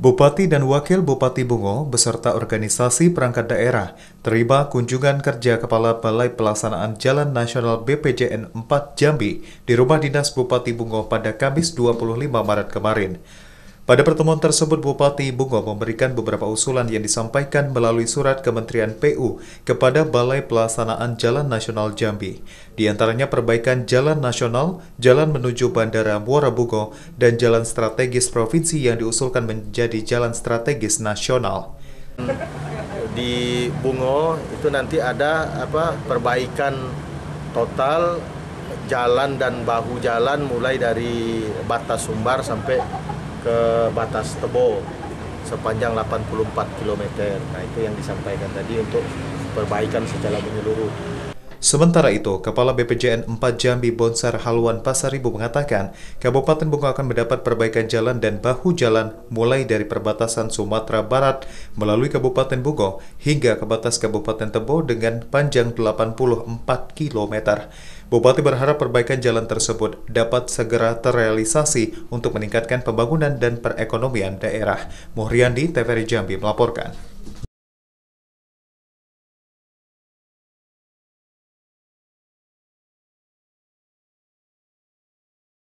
Bupati dan Wakil Bupati Bungo beserta organisasi perangkat daerah terima kunjungan kerja Kepala Balai Pelaksanaan Jalan Nasional BPJN 4 Jambi di Rumah Dinas Bupati Bungo pada Kamis 25 Maret kemarin. Pada pertemuan tersebut, Bupati Bungo memberikan beberapa usulan yang disampaikan melalui surat Kementerian PU kepada Balai Pelaksanaan Jalan Nasional Jambi, di antaranya perbaikan jalan nasional, jalan menuju Bandara Muara Bungo, dan jalan strategis provinsi yang diusulkan menjadi jalan strategis nasional. Di Bungo itu nanti ada apa perbaikan total jalan dan bahu jalan mulai dari batas Sumbar sampai ke batas Tebo sepanjang 84 km. Nah, itu yang disampaikan tadi untuk perbaikan secara menyeluruh. Sementara itu, Kepala BPJN 4 Jambi Bonsar Haluan Pasaribu mengatakan, Kabupaten Bungo akan mendapat perbaikan jalan dan bahu jalan mulai dari perbatasan Sumatera Barat melalui Kabupaten Bungo hingga ke batas Kabupaten Tebo dengan panjang 84 km. Bupati berharap perbaikan jalan tersebut dapat segera terrealisasi untuk meningkatkan pembangunan dan perekonomian daerah. Muhriandi TVRI Jambi melaporkan.